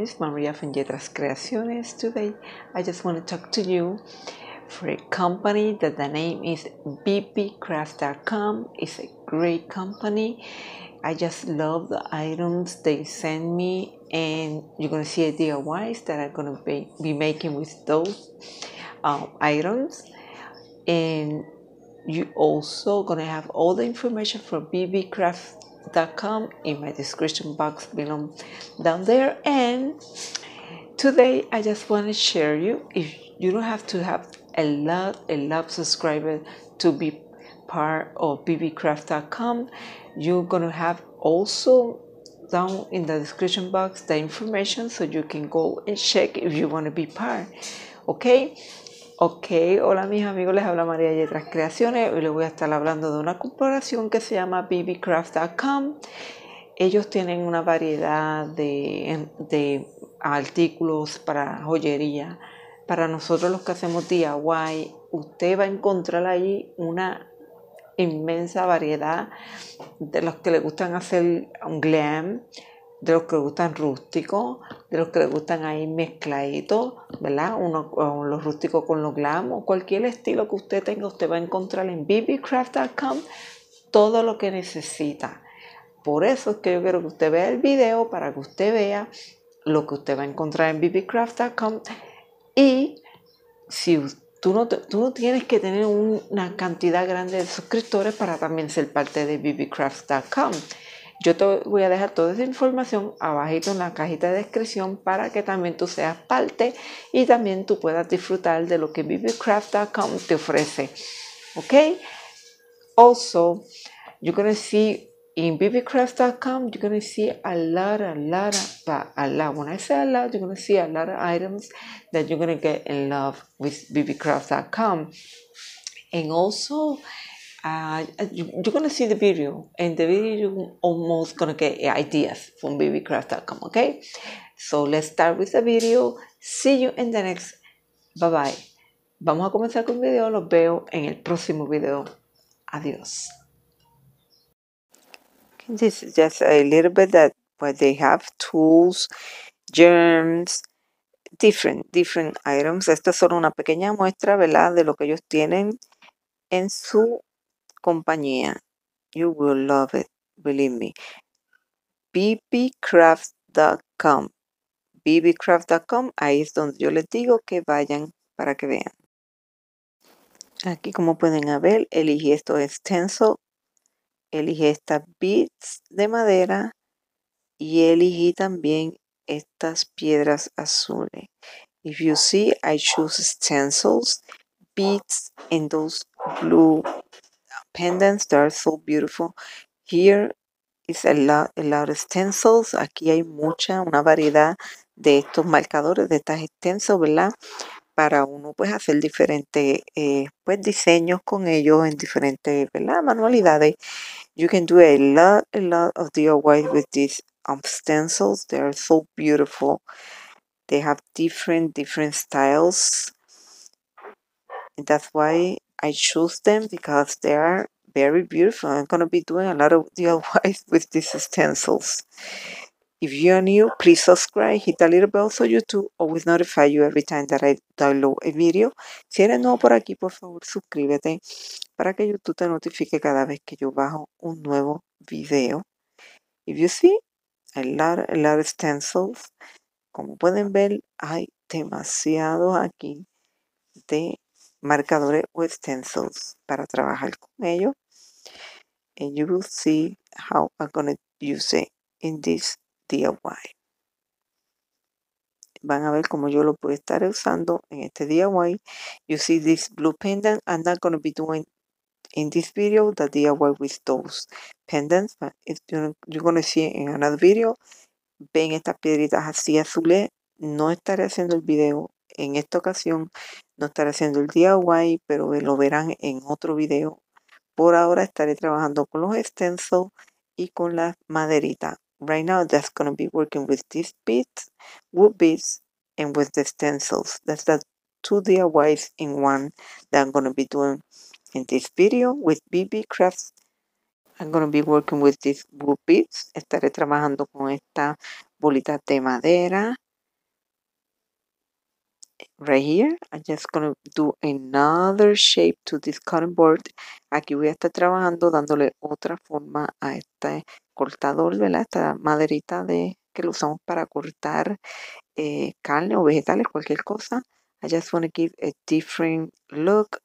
is Maria from Yetras Creaciones. Today I just want to talk to you for a company that the name is bpcraft.com. It's a great company. I just love the items they send me and you're going to see a DIYs that I'm going to be, be making with those um, items. And you also going to have all the information for BB Craft www.thebeatmusic.com. In my description box below down there. And today I just want to share you if you don't have to have a lot, a lot of subscribers to be part of bbcraft.com. You're gonna have also down in the description box the information so you can go and check if you want to be part. Okay, Ok, hola mis amigos, les habla María Letras Creaciones. Hoy les voy a estar hablando de una corporación que se llama bbcraft.com. Ellos tienen una variedad de, de, artículos para joyería. Para nosotros los que hacemos DIY, usted va a encontrar ahí una inmensa variedad de los que le gustan hacer un glam, de los que gustan rústicos, de los que les gustan ahí mezcladitos, ¿verdad? Uno, los rústicos con los glam, cualquier estilo que usted tenga, usted va a encontrar en bbcraft.com todo lo que necesita. Por eso es que yo quiero que usted vea el video para que usted vea lo que usted va a encontrar en bbcraft.com y si tú tú no tienes que tener una cantidad grande de suscriptores para también ser parte de bbcraft.com. Yo te voy a dejar toda esa información abajito en la cajita de descripción para que también tú seas parte y también tú puedas disfrutar de lo que BibiCraft.com te ofrece. ¿Ok? Also, you're going to see in bbcraft.com, you're going to see a lot, a lot, of, a lot. When I say a lot, you're going to see a lot of items that you're going to get in love with bbcraft.com. And also, you're gonna see the video. and the video, you're almost gonna get eh, ideas from babycraft.com, okay? So let's start with the video. See you in the next. Bye bye. Vamos a comenzar con el video. Los veo en el próximo video. Adiós. This is just a little bit that what they have tools, germs, different, different items. Esta es solo una pequeña muestra, ¿verdad? De lo que ellos tienen en su compañía. You will love it, believe me. bbcraft.com. bbcraft.com, ahí es donde yo les digo que vayan para que vean. Aquí como pueden ver, elegí esto stencil, elegí estas beads de madera y elegí también estas piedras azules. If you see, I choose stencils, beads and those blue pendants, they are so beautiful. Here is a lot, a lot of stencils. Aquí hay mucha, una variedad de estos marcadores, de estas stencils, ¿verdad? Para uno pues hacer diferentes eh, pues diseños con ellos en diferentes, ¿verdad? Manualidades. You can do a lot, a lot of DIY with these um, stencils. They are so beautiful. They have different, different styles. that's why I choose them because they are very beautiful. I'm going to be doing a lot of DIYs with these stencils. If you are new, please subscribe, hit the little bell so YouTube always notify you every time that I download a video. Si eres nuevo por aquí, por favor, suscríbete para que YouTube te notifique cada vez que yo bajo un nuevo video. If you see, a lot, a lot of stencils. Como pueden ver, hay demasiado aquí de marcadores o stencils para trabajar con ellos. And you will see how I'm going to use it in this DIY. Van a ver cómo yo lo puedo estar usando en este DIY. You see this blue pendant. I'm not going to be doing in this video the DIY with those pendants. But you're, you're going to see in another video. Ven estas piedritas así azules. No estaré haciendo el video en esta ocasión no estaré haciendo el DIY, pero lo verán en otro video. Por ahora estaré trabajando con los stencils y con la maderita. Right now, just going to be working with these beads, wood beads, and with the stencils. That's the two DIYs in one that I'm going to be doing in this video with BB Crafts. I'm going to be working with these wood beads. Estaré trabajando con esta bolita de madera right here I'm just gonna do another shape to this cutting board aquí voy a estar trabajando dándole otra forma a este cortador ¿verdad? esta maderita de que lo usamos para cortar eh, carne o vegetales cualquier cosa I just want to give a different look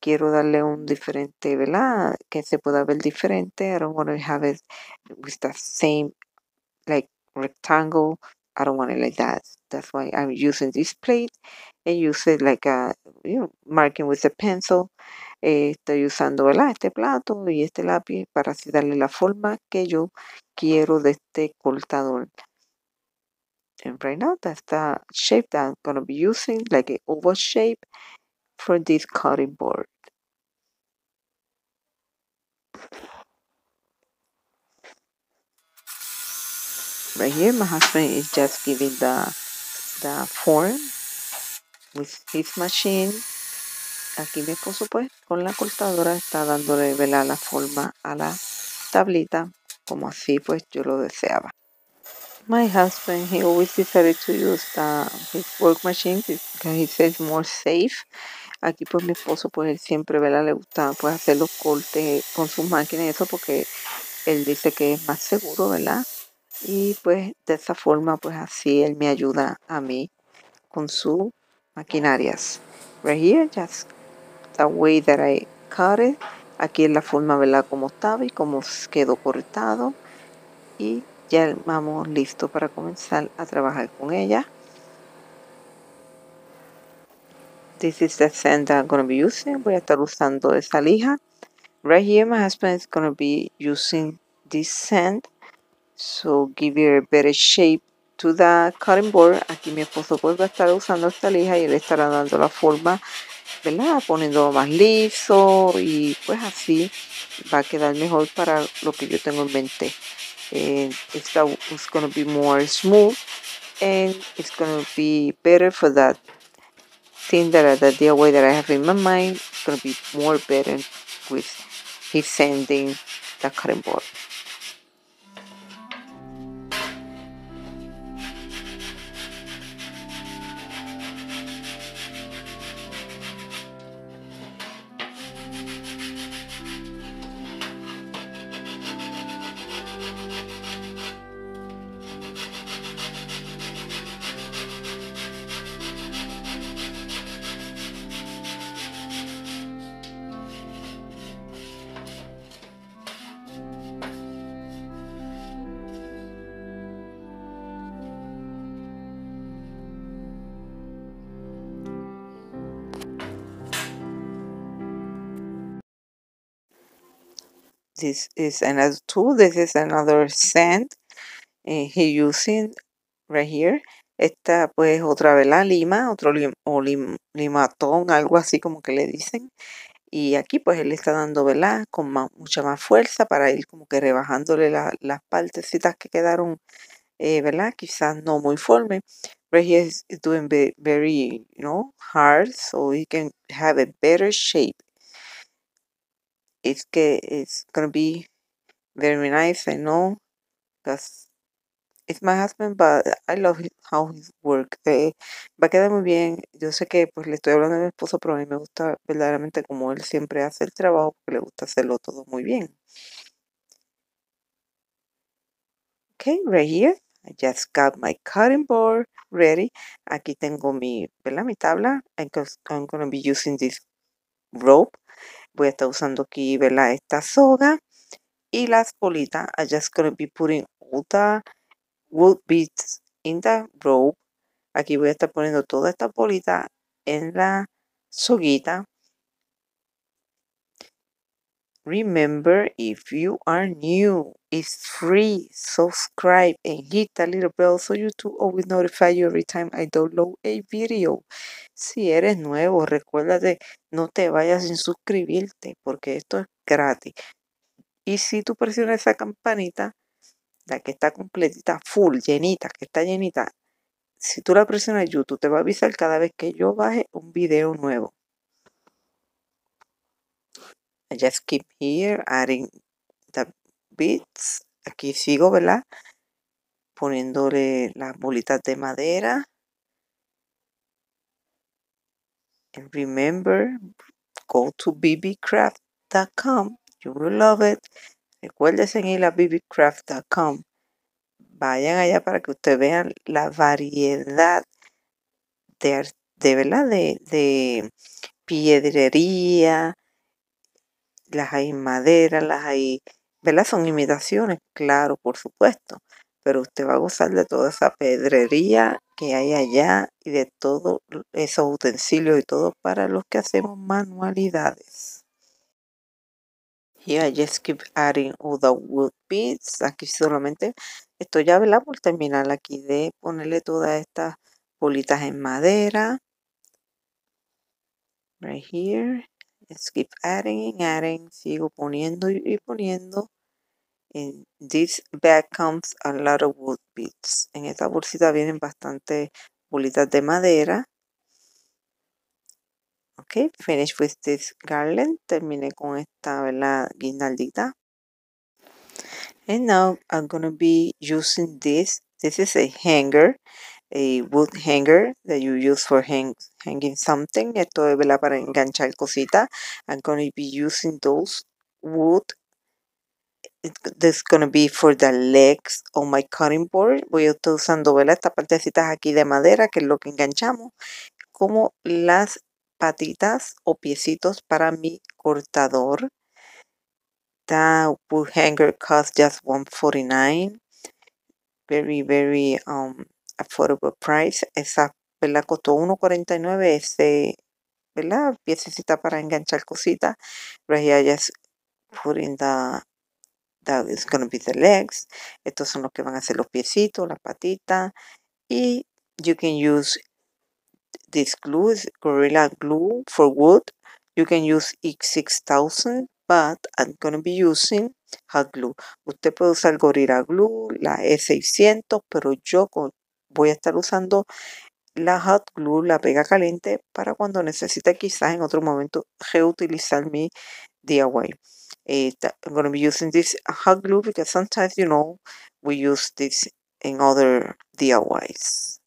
quiero darle un diferente ¿verdad? que se pueda ver diferente I don't want to have it with the same like rectangle I don't want it like that. That's why I'm using this plate and use it like a, you know, marking with a pencil. Eh, estoy usando ¿verdad? este plato y este lápiz para así darle la forma que yo quiero de este cortador. And right now that's the shape that I'm going to be using, like an oval shape for this cutting board. right here my husband is just giving the the form with his machine aquí mi esposo pues con la cortadora está dándole la forma a la tablita como así pues yo lo deseaba my husband he always decided to use the, his work machine because he says more safe aquí pues mi esposo pues él siempre vela le gusta pues hacer los cortes con su máquina y eso porque él dice que es más seguro verdad y pues de esa forma, pues así él me ayuda a mí con sus maquinarias. Right here, just the way that I cut it. Aquí es la forma, ¿verdad? Como estaba y como quedó cortado. Y ya vamos listo para comenzar a trabajar con ella. This is the sand that I'm going to be using. Voy a estar usando esta lija. Right here, my husband is going to be using this sand. So give it a better shape to the cutting board. Aquí mi esposo pues va a estar usando esta lija y él estará dando la forma, ¿verdad? Poniendo más liso y pues así va a quedar mejor para lo que yo tengo en mente. And it's, that, it's gonna be more smooth and it's to be better for that thing that the DIY that I have in my mind. It's to be more better with his sanding the cutting board. this is another tool this is another scent uh, using right here esta pues otra vela lima otro lim limatón algo así como que le dicen y aquí pues él está dando vela con mucha más fuerza para ir como que rebajándole las partecitas que quedaron eh, ¿verdad? Quizás no muy forme. But he is doing very, you know, hard so he can have a better shape it's que It's gonna be very nice. I know because it's my husband, but I love his, how he work. Eh, va a quedar muy bien. Yo sé que pues le estoy hablando a mi esposo, pero a mí me gusta verdaderamente como él siempre hace el trabajo, porque le gusta hacerlo todo muy bien. Okay, right here. I just got my cutting board ready. Aquí tengo mi, ¿verdad? mi tabla. I'm gonna be using this rope voy a estar usando aquí, Esta soga y las bolitas. I'm just going to be putting all the wood beads in the rope. Aquí voy a estar poniendo toda esta bolita en la soguita. Remember, if you are new, it's free. Subscribe and hit that little bell so YouTube always notify you every time I download a video. Si eres nuevo, recuérdate, no te vayas sin suscribirte porque esto es gratis. Y si tú presionas esa campanita, la que está completita, full, llenita, que está llenita, si tú la presionas YouTube te va a avisar cada vez que yo baje un video nuevo. I just keep here adding the bits. Aquí sigo, ¿verdad? Poniéndole las bolitas de madera. And remember, go to bbcraft.com. You will love it. Recuerden ir a bbcraft.com. Vayan allá para que ustedes vean la variedad de, de, ¿verdad? de, de piedrería, las hay en madera, las hay, ¿verdad? Son imitaciones, claro, por supuesto, pero usted va a gozar de toda esa pedrería que hay allá y de todos esos utensilios y todo para los que hacemos manualidades. Here I just keep adding all the wood bits. Aquí solamente esto ya, ¿verdad? Por terminar aquí de ponerle todas estas bolitas en madera. Right here skip keep adding and adding. Sigo poniendo y poniendo. In this bag comes a lot of wood bits. En esta bolsita vienen bastantes bolitas de madera. Okay, finish with this garland. Terminé con esta guinaldita. And now I'm going to be using this. This is a hanger a wood hanger that you use for hanging something. Esto es ¿verdad? para enganchar cositas. I'm going to be using those wood. this going to be for the legs on my cutting board. Voy a estar usando esta partecita partecitas aquí de madera, que es lo que enganchamos, como las patitas o piecitos para mi cortador. that wood hanger costs just $1.49. Very, very um, affordable price. Esa, ¿verdad? Costó 1.49 este ¿verdad? Piececita para enganchar cositas. Pero put in the, that is going to be the legs. Estos son los que van a ser los piecitos, la patita. Y you can use this glue, Gorilla Glue for wood. You can use X6000, but I'm going to be using hot glue. Usted puede usar Gorilla Glue, la E600, pero yo con, voy a estar usando la hot glue, la pega caliente, para cuando necesite quizás en otro momento reutilizar mi DIY. I'm going to be using this hot glue because sometimes, you know, we use this in other DIYs.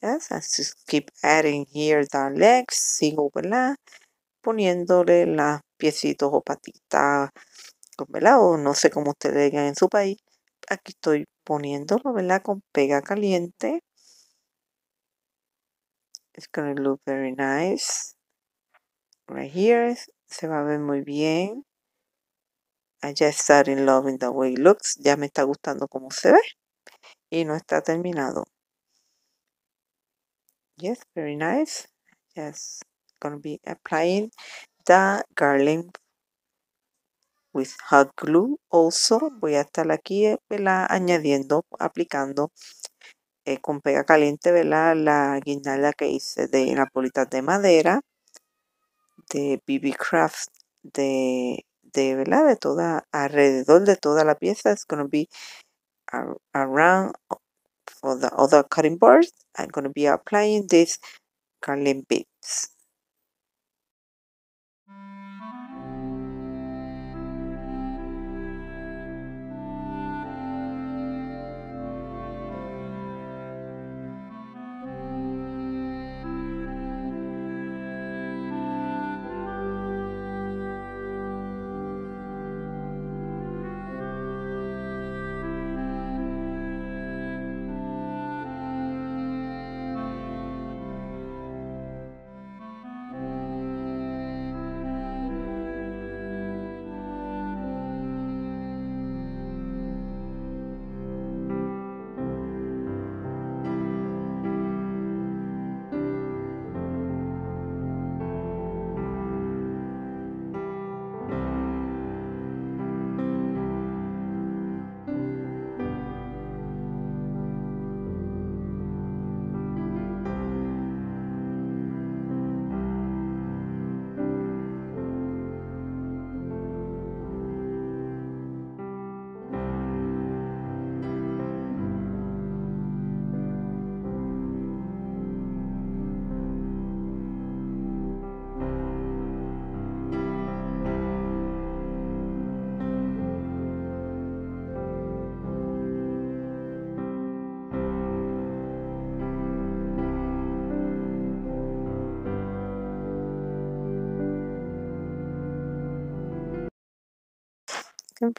Yes, I just keep adding here the legs, sigo, ¿verdad? Poniéndole las piecitos o patitas, con O no sé cómo ustedes digan en su país aquí estoy poniéndolo, ¿verdad? Con pega caliente. It's gonna look very nice. Right here. Se va a ver muy bien. I just started loving the way it looks. Ya me está gustando cómo se ve. Y no está terminado. Yes, very nice. Yes, gonna be applying the garland with hot glue also. Voy a estar aquí eh, ¿verdad? añadiendo, aplicando eh, con pega caliente ¿verdad? la guirnalda que hice de las bolita de madera de BB Craft de, de, ¿verdad? de toda, alrededor de toda la pieza. es going to be around for the other cutting board. I'm going to be applying these curling bits.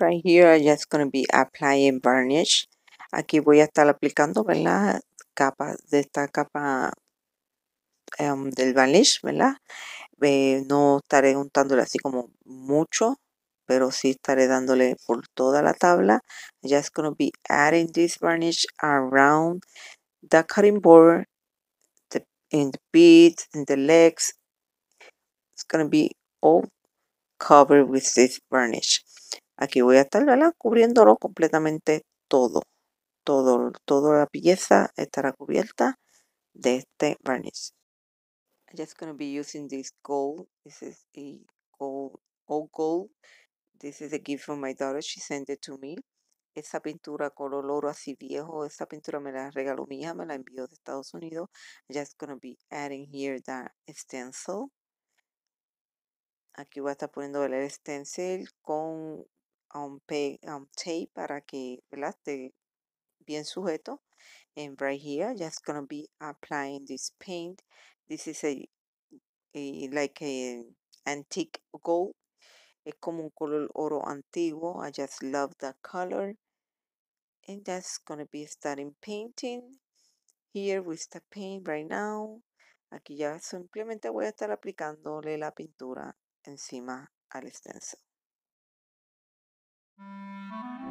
right here I'm just going to be applying varnish. Aquí voy a estar aplicando, ¿verdad? Capa, de esta capa em, del varnish, ¿verdad? Eh, no estaré untándole así como mucho, pero sí estaré dándole por toda la tabla. I'm just going to be adding this varnish around the cutting board, the, in the beads, in the legs. It's going to be all covered with this varnish. Aquí voy a estar, ¿verdad? Cubriéndolo completamente todo. Todo, toda la pieza estará cubierta de este varnish. I'm just going to be using this gold. This is a gold, old gold. This is a gift from my daughter. She sent it to me. Esta pintura color oro así viejo, Esta pintura me la regaló mi hija, me la envió de Estados Unidos. I'm just going to be adding here that stencil. Aquí voy a estar poniendo el stencil con un, un tape para que ¿verdad? esté bien sujeto. And right here, just gonna be applying this paint. This is a, a eh, like a antique gold. Es como un color oro antiguo. I just love that color. And that's gonna be starting painting. Here with the paint right now. Aquí ya simplemente voy a estar aplicándole la pintura encima al stencil. Música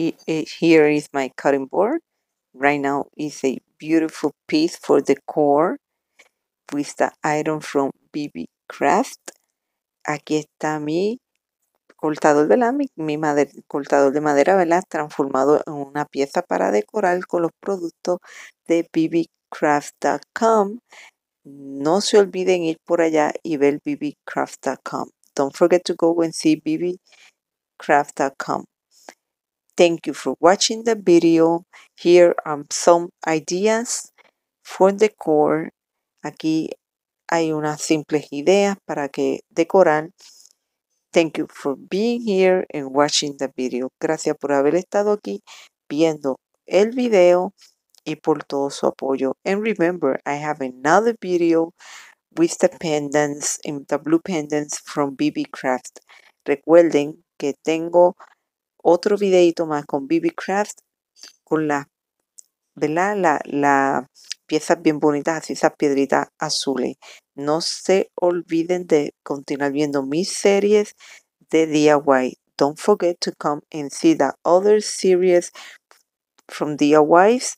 Eh, here is my cutting board. Right now is a beautiful piece for the core with the iron from BB Craft. Aquí está mi cortador, de madera, Transformado en una pieza para decorar con los productos de bbcraft.com. No se olviden ir por allá y ver bbcraft.com. Don't forget to go and see bbcraft.com. Thank you for watching the video. Here are some ideas for decor. Aquí hay unas simples ideas para que decoran Thank you for being here and watching the video. Gracias por haber estado aquí viendo el video y por todo su apoyo. And remember, I have another video with the pendants, in the blue pendants from BB Craft. Recuerden que tengo otro videito más con BB Craft, con las, La, la piezas bien bonitas, así esas piedritas azules. No se olviden de continuar viendo mis series de DIY. Don't forget to come and see the other series from DIYs.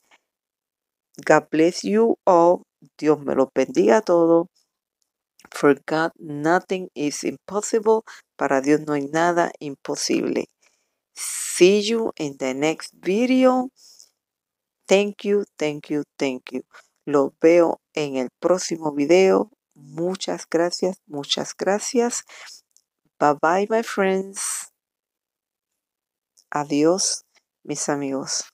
God bless you all. Dios me los bendiga a todos. For God, nothing is impossible. Para Dios no hay nada imposible. See you in the next video. Thank you, thank you, thank you. Lo veo en el próximo video. Muchas gracias, muchas gracias. Bye bye, my friends. Adiós, mis amigos.